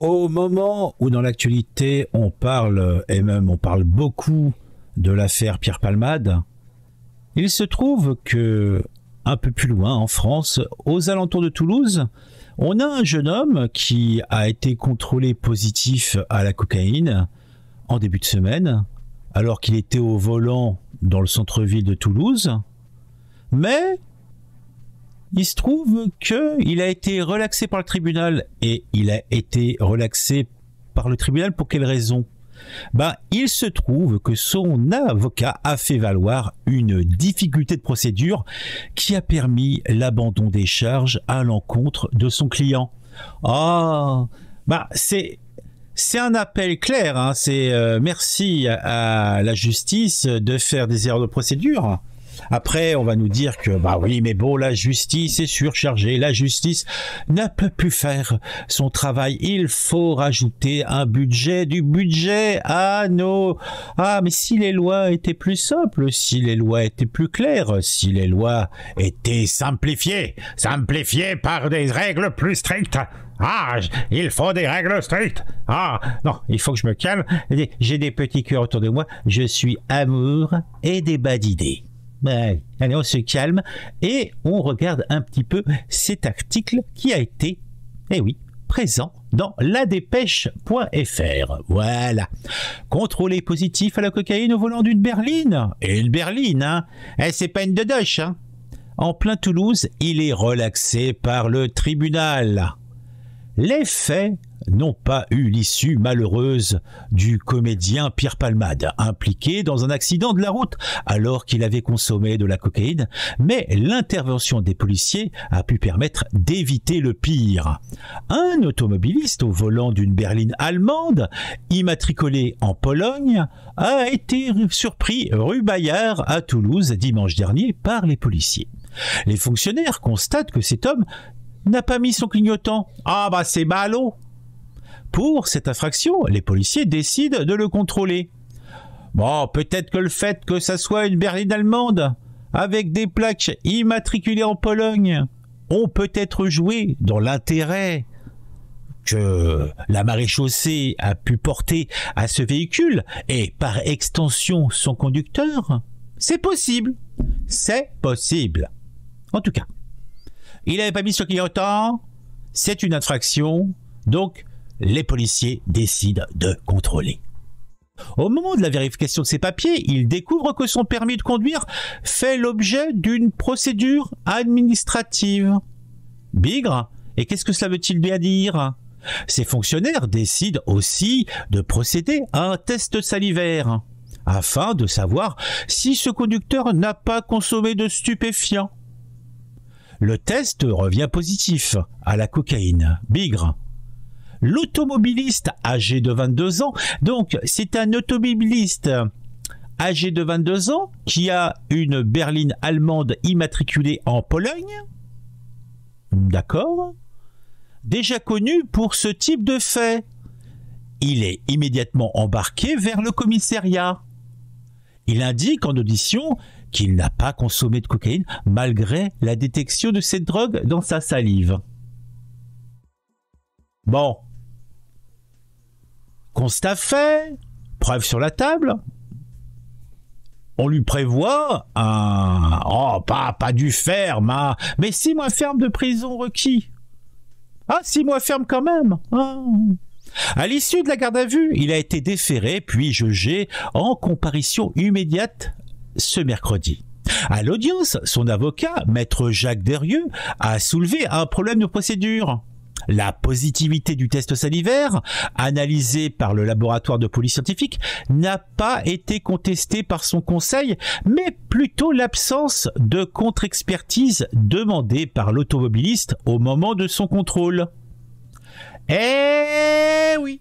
Au moment où dans l'actualité on parle, et même on parle beaucoup de l'affaire Pierre Palmade, il se trouve que un peu plus loin en France, aux alentours de Toulouse, on a un jeune homme qui a été contrôlé positif à la cocaïne en début de semaine, alors qu'il était au volant dans le centre-ville de Toulouse. Mais il se trouve que il a été relaxé par le tribunal et il a été relaxé par le tribunal pour quelle raison ben, il se trouve que son avocat a fait valoir une difficulté de procédure qui a permis l'abandon des charges à l'encontre de son client. Ah, oh, c'est un appel clair. Hein. C'est euh, merci à, la justice de faire des erreurs de procédure. Après, on va nous dire que, bah oui, mais bon, la justice est surchargée. La justice ne peut plus faire son travail. Il faut rajouter un budget, du budget à nos... Ah, mais si les lois étaient plus simples, si les lois étaient plus claires, si les lois étaient simplifiées, simplifiées par des règles plus strictes. Ah, il faut des règles strictes. Ah, non, il faut que je me calme. J'ai des petits cœurs autour de moi. Je suis amour et débat d'idées. Ben, allez, on se calme et on regarde un petit peu cet article qui a été, eh oui, présent dans ladépêche.fr. Voilà. Contrôlé positif à la cocaïne au volant d'une berline. Et une berline, hein Eh, c'est pas une de doche, hein En plein Toulouse, il est relaxé par le tribunal. Les faits n'ont pas eu l'issue malheureuse du comédien Pierre Palmade, impliqué dans un accident de la route alors qu'il avait consommé de la cocaïne, mais l'intervention des policiers a pu permettre d'éviter le pire. Un automobiliste au volant d'une berline allemande, immatriculée en Pologne, a été surpris rue Bayard à Toulouse dimanche dernier par les policiers. Les fonctionnaires constatent que cet homme n'a pas mis son clignotant. Ah bah c'est ballot pour cette infraction, les policiers décident de le contrôler. Bon, peut-être que le fait que ça soit une berline allemande, avec des plaques immatriculées en Pologne, ont peut-être joué dans l'intérêt que la maréchaussée a pu porter à ce véhicule et par extension son conducteur, c'est possible. C'est possible. En tout cas, il n'avait pas mis ce clignotant, c'est une infraction, donc les policiers décident de contrôler. Au moment de la vérification de ses papiers, il découvre que son permis de conduire fait l'objet d'une procédure administrative. Bigre Et qu'est-ce que cela veut-il bien dire Ces fonctionnaires décident aussi de procéder à un test salivaire, afin de savoir si ce conducteur n'a pas consommé de stupéfiants. Le test revient positif à la cocaïne. Bigre l'automobiliste âgé de 22 ans. Donc, c'est un automobiliste âgé de 22 ans qui a une berline allemande immatriculée en Pologne. D'accord Déjà connu pour ce type de fait. Il est immédiatement embarqué vers le commissariat. Il indique en audition qu'il n'a pas consommé de cocaïne malgré la détection de cette drogue dans sa salive. Bon, Constat fait, preuve sur la table. On lui prévoit un oh pas pas du ferme, hein. mais six mois ferme de prison requis. Ah six mois ferme quand même. Hein. À l'issue de la garde à vue, il a été déféré puis jugé en comparution immédiate ce mercredi. À l'audience, son avocat, maître Jacques Derieux, a soulevé un problème de procédure la positivité du test salivaire, analysé par le laboratoire de police scientifique, n'a pas été contestée par son conseil, mais plutôt l'absence de contre-expertise demandée par l'automobiliste au moment de son contrôle. Eh oui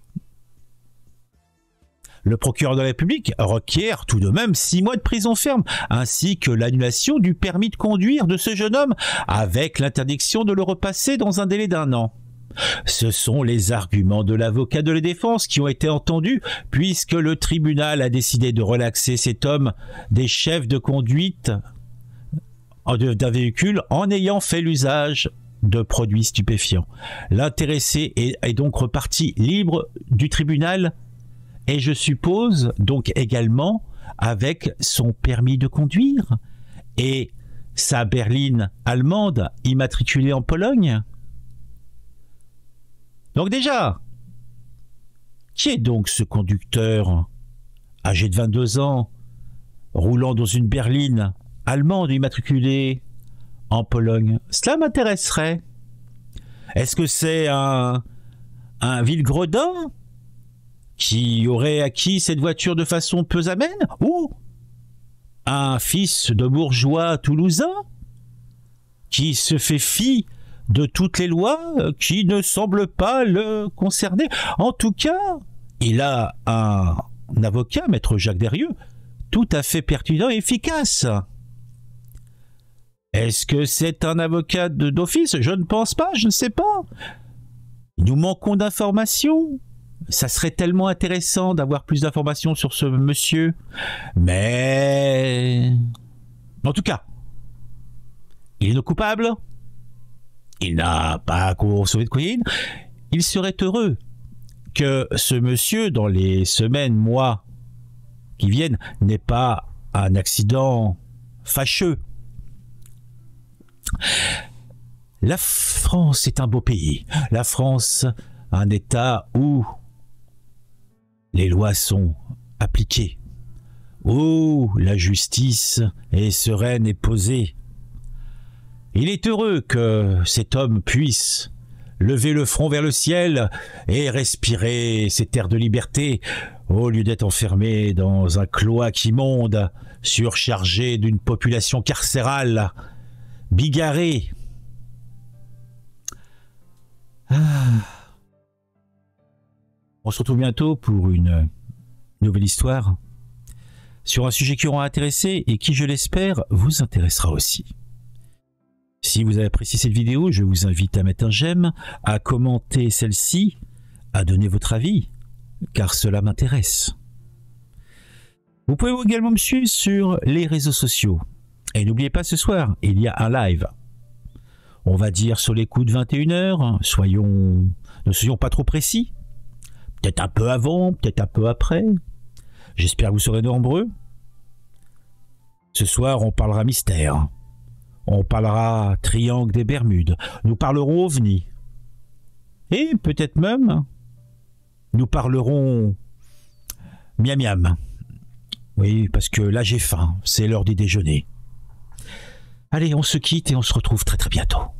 le procureur de la République requiert tout de même six mois de prison ferme, ainsi que l'annulation du permis de conduire de ce jeune homme, avec l'interdiction de le repasser dans un délai d'un an. Ce sont les arguments de l'avocat de la défense qui ont été entendus, puisque le tribunal a décidé de relaxer cet homme des chefs de conduite d'un véhicule en ayant fait l'usage de produits stupéfiants. L'intéressé est, donc reparti libre du tribunal et je suppose donc également avec son permis de conduire et sa berline allemande immatriculée en Pologne. Donc déjà, qui est donc ce conducteur âgé de 22 ans, roulant dans une berline allemande immatriculée en Pologne Cela m'intéresserait. Est-ce que c'est un, un villegredin qui aurait acquis cette voiture de façon peu amène Ou un fils de bourgeois toulousain qui se fait fi de toutes les lois euh, qui ne semblent pas le concerner. En tout cas, il a un avocat, maître Jacques Derrieux, tout à fait pertinent et efficace. Est-ce que c'est un avocat d'office Je ne pense pas, je ne sais pas. Nous manquons d'informations. Ça serait tellement intéressant d'avoir plus d'informations sur ce monsieur. Mais... En tout cas, il est coupable il n'a pas cours de Queen il serait heureux que ce monsieur, dans les semaines, mois qui viennent, n'ait pas un accident fâcheux. La France est un beau pays. La France, un État où les lois sont appliquées, où la justice est sereine et posée, il est heureux que cet homme puisse lever le front vers le ciel et respirer ses terres de liberté, au lieu d'être enfermé dans un cloaque immonde, surchargé d'une population carcérale, bigarrée. Ah. On se retrouve bientôt pour une nouvelle histoire sur un sujet qui aura intéressé et qui, je l'espère, vous intéressera aussi. Si vous avez apprécié cette vidéo, je vous invite à mettre un j'aime, à commenter celle-ci, à donner votre avis, car cela m'intéresse. Vous pouvez également me suivre sur les réseaux sociaux. Et n'oubliez pas ce soir, il y a un live. On va dire sur les coups de 21h, soyons, ne soyons pas trop précis. Peut-être un peu avant, peut-être un peu après. J'espère que vous serez nombreux. Ce soir, on parlera mystère. On parlera triangle des Bermudes. Nous parlerons ovni. Et peut-être même, nous parlerons miam miam. Oui, parce que là j'ai faim, c'est l'heure du déjeuner. Allez, on se quitte et on se retrouve très très bientôt.